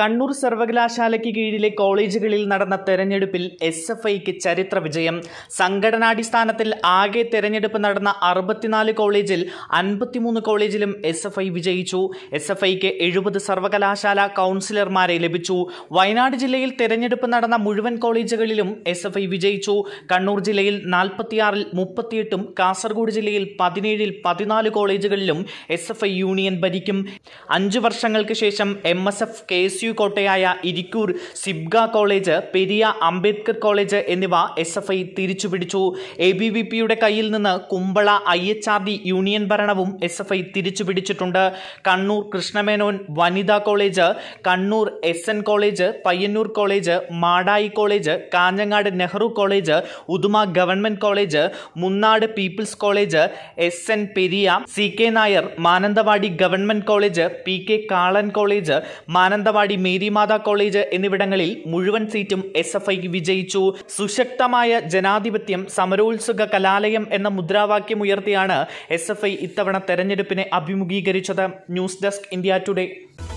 കണ്ണൂർ സർവകലാശാലയ്ക്ക് കീഴിലെ കോളേജുകളിൽ നടന്ന തെരഞ്ഞെടുപ്പിൽ എസ് എഫ് ഐക്ക് ചരിത്ര വിജയം സംഘടനാടിസ്ഥാനത്തിൽ ആകെ തെരഞ്ഞെടുപ്പ് നടന്ന അറുപത്തിനാല് കോളേജിൽ അൻപത്തിമൂന്ന് കോളേജിലും എസ് എഫ് ഐ വിജയിച്ചു എസ് എഫ് ഐക്ക് എഴുപത് സർവകലാശാല കൗൺസിലർമാരെ ലഭിച്ചു വയനാട് ജില്ലയിൽ തെരഞ്ഞെടുപ്പ് നടന്ന മുഴുവൻ കോളേജുകളിലും എസ് എഫ് ഐ വിജയിച്ചു കണ്ണൂർ ജില്ലയിൽ നാൽപ്പത്തിയാറിൽ മുപ്പത്തിയെട്ടും കാസർഗോഡ് ജില്ലയിൽ പതിനേഴിൽ പതിനാല് കോളേജുകളിലും എസ് എഫ് ഐ യൂണിയൻ ഭരിക്കും അഞ്ചു വർഷങ്ങൾക്ക് ശേഷം M S F K S U കോട്ടയായ ഇരിക്കൂർ സിബ്ഗ കോളേജ് പെരിയ അംബേദ്കർ കോളേജ് എന്നിവ എസ് എഫ് ഐ തിരിച്ചുപിടിച്ചു എ ബി വി പിയുടെ കയ്യിൽ നിന്ന് Kumbla I H R D union ഭരണവും എസ് എഫ് ഐ തിരിച്ചുപിടിച്ചിട്ടുണ്ട് കണ്ണൂർ കൃഷ്ണമേനോൻ വനിതാ college Kannur S N college Payyanur college Madayi college Kanhangad Nehru college Uduma government college Munnad people's college S N Periya C K Nair Mananthavady government college P K Kalan college Mananthavady Palari Mary Matha college എന്നിവിടങ്ങളിൽ മുഴുവൻ സീറ്റും S F ഐക്ക് വിജയിച്ചു സുശക്തമായ ജനാധിപത്യം സമരോത്സുക കലാലയം എന്ന മുദ്രാവാക്യം ഉയർത്തിയാണ് എസ് എഫ് ഐ ഇത്തവണ തെരഞ്ഞെടുപ്പിനെ അഭിമുഖീകരിച്ചത് ന്യൂസ് ഡെസ്ക് ഇന്ത്യ ടുഡേ